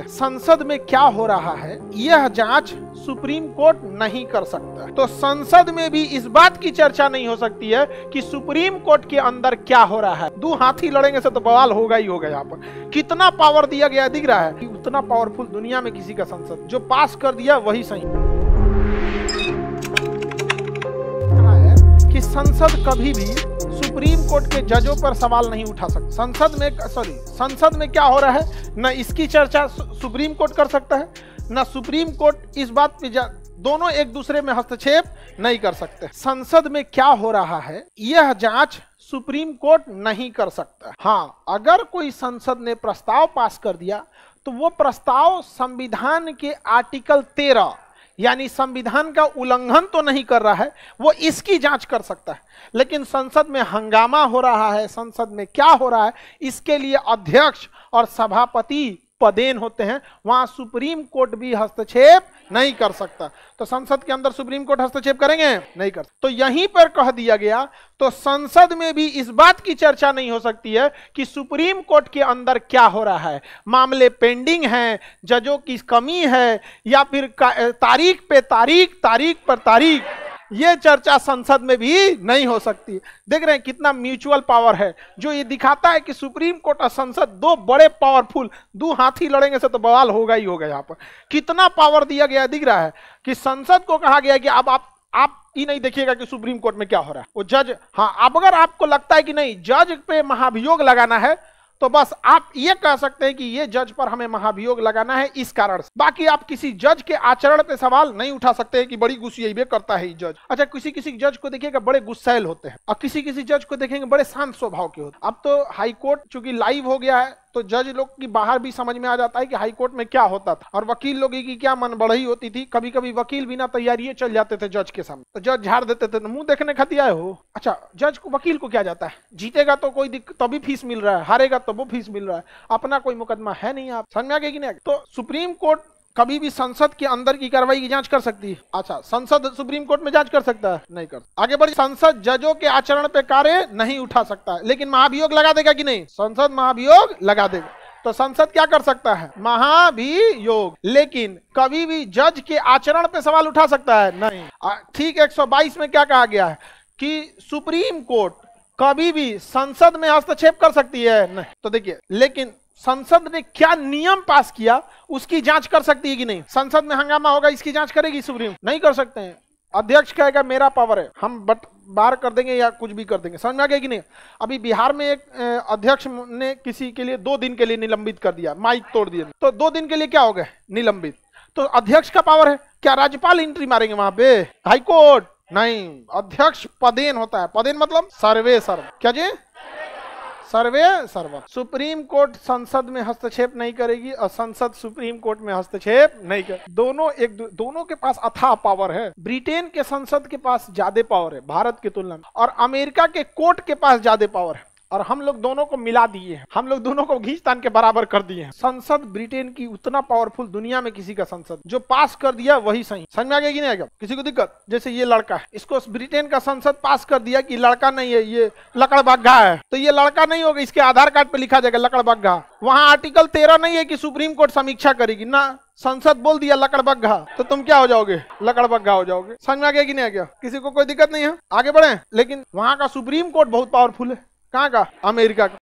संसद में क्या हो रहा है यह जांच सुप्रीम कोर्ट नहीं कर सकता तो संसद में भी इस बात की चर्चा नहीं हो सकती है कि सुप्रीम कोर्ट के अंदर क्या हो रहा है दो हाथी लड़ेंगे से तो बवाल होगा ही होगा यहाँ पर कितना पावर दिया गया दिख रहा है उतना पावरफुल दुनिया में किसी का संसद जो पास कर दिया वही सही है कि संसद कभी भी सुप्रीम कोर्ट के जजों पर सवाल नहीं उठा सकते संसद में सॉरी संसद में क्या हो रहा है न इसकी चर्चा सुप्रीम कोर्ट कर सकता है न सुप्रीम कोर्ट इस बात पे दोनों एक दूसरे में हस्तक्षेप नहीं कर सकते संसद में क्या हो रहा है यह जांच सुप्रीम कोर्ट नहीं कर सकता हाँ अगर कोई संसद ने प्रस्ताव पास कर दिया तो वो प्रस्ताव संविधान के आर्टिकल तेरह यानी संविधान का उल्लंघन तो नहीं कर रहा है वो इसकी जांच कर सकता है लेकिन संसद में हंगामा हो रहा है संसद में क्या हो रहा है इसके लिए अध्यक्ष और सभापति पदेन होते हैं वहां सुप्रीम कोर्ट भी हस्तक्षेप नहीं कर सकता तो संसद के अंदर सुप्रीम कोर्ट हस्तक्षेप करेंगे नहीं कर तो यहीं पर कह दिया गया तो संसद में भी इस बात की चर्चा नहीं हो सकती है कि सुप्रीम कोर्ट के अंदर क्या हो रहा है मामले पेंडिंग हैं जजों की कमी है या फिर तारीख पे तारीख तारीख पर तारीख ये चर्चा संसद में भी नहीं हो सकती देख रहे हैं कितना म्यूचुअल पावर है जो ये दिखाता है कि सुप्रीम कोर्ट और संसद दो बड़े पावरफुल दो हाथी लड़ेंगे से तो बवाल होगा ही होगा यहाँ पर कितना पावर दिया गया दिख रहा है कि संसद को कहा गया कि अब आप आप ये नहीं देखिएगा कि सुप्रीम कोर्ट में क्या हो रहा है वो जज हाँ अब अगर आपको लगता है कि नहीं जज पे महाभियोग लगाना है तो बस आप ये कह सकते हैं कि ये जज पर हमें महाभियोग लगाना है इस कारण से बाकी आप किसी जज के आचरण पे सवाल नहीं उठा सकते हैं कि बड़ी गुस्सा गुस्से करता है जज अच्छा किसी किसी जज को देखिएगा बड़े गुस्सैल होते हैं और किसी किसी जज को देखेंगे बड़े शांत स्वभाव के होते अब तो हाईकोर्ट चूंकि लाइव हो गया है तो जज लोग की बाहर भी समझ में आ जाता है कि हाई कोर्ट में क्या होता था और वकील लोग की क्या मन बढ़ई होती थी कभी कभी वकील बिना तैयारी चल जाते थे जज के सामने तो जज झाड़ देते थे तो मुंह देखने खातिर आए हो अच्छा जज को वकील को क्या जाता है जीतेगा तो कोई तभी फीस मिल रहा है हारेगा तो वो फीस मिल रहा है अपना कोई मुकदमा है नहीं आप समझ में आ गया कि नहीं तो सुप्रीम कोर्ट कभी भी संसद के अंदर की कार्रवाई की जांच कर सकती है अच्छा संसद सुप्रीम कोर्ट में जांच कर सकता है नहीं कर आगे बढ़ संसद जजों के आचरण पे कार्य नहीं उठा सकता है लेकिन महाभियोग लगा देगा कि नहीं संसद महाभियोग लगा देगा तो संसद क्या कर सकता है महाभियोग लेकिन कभी भी जज के आचरण पे सवाल उठा सकता है नहीं ठीक 122 में क्या कहा गया है कि सुप्रीम कोर्ट कभी भी संसद में हस्तक्षेप कर सकती है नहीं तो देखिए लेकिन संसद ने क्या नियम पास किया उसकी जांच कर सकती है कि नहीं संसद में हंगामा होगा इसकी जांच करेगी सुप्रीम नहीं कर सकते हैं अध्यक्ष कहेगा मेरा पावर है हम बट बार कर देंगे या कुछ भी कर देंगे समझ में आ गया कि नहीं अभी बिहार में एक अध्यक्ष ने किसी के लिए दो दिन के लिए निलंबित कर दिया माइक तोड़ दिया तो दो दिन के लिए क्या हो गए निलंबित तो अध्यक्ष का पावर है क्या राज्यपाल एंट्री मारेंगे वहां पे हाईकोर्ट नहीं अध्यक्ष पदेन होता है पदेन मतलब सर्वे सर्व क्या जी सर्वे सर्व सुप्रीम कोर्ट संसद में हस्तक्षेप नहीं करेगी और संसद सुप्रीम कोर्ट में हस्तक्षेप नहीं कर दोनों एक दो, दोनों के पास अथाह पावर है ब्रिटेन के संसद के पास ज्यादा पावर है भारत की तुलना में और अमेरिका के कोर्ट के पास ज्यादा पावर है और हम लोग दोनों को मिला दिए हैं हम लोग दोनों को घीचतान तान के बराबर कर दिए हैं संसद ब्रिटेन की उतना पावरफुल दुनिया में किसी का संसद जो पास कर दिया वही सही समझ में आ गया कि नहीं आएगा किसी को दिक्कत जैसे ये लड़का है इसको ब्रिटेन का संसद पास कर दिया कि लड़का नहीं है ये लकड़बग्घा है तो ये लड़का नहीं होगा इसके आधार कार्ड पे लिखा जाएगा लकड़बग्घा वहाँ आर्टिकल तेरह नहीं है कि सुप्रीम कोर्ट समीक्षा करेगी ना संसद बोल दिया लकड़बग्घा तो तुम क्या हो जाओगे लकड़बग्घा हो जाओगे समझ में आ गया कि नहीं आ गया किसी को कोई दिक्कत नहीं है आगे बढ़े लेकिन वहाँ का सुप्रीम कोर्ट बहुत पावरफुल है कहाँ का अमेरिका का